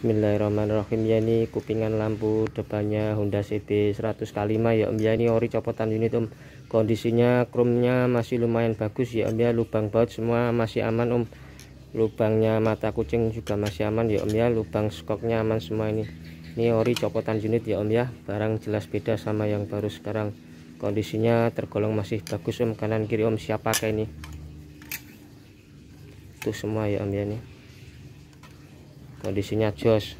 Bismillahirrahmanirrahim ya ini kupingan lampu depannya Honda CB 105 ya Om ya ini ori copotan unit Om kondisinya kromnya masih lumayan bagus ya Om ya lubang baut semua masih aman Om lubangnya mata kucing juga masih aman ya Om ya lubang skoknya aman semua ini ini ori copotan unit ya Om ya barang jelas beda sama yang baru sekarang kondisinya tergolong masih bagus Om kanan kiri Om siap pakai ini tuh semua ya Om ya nih kondisinya jos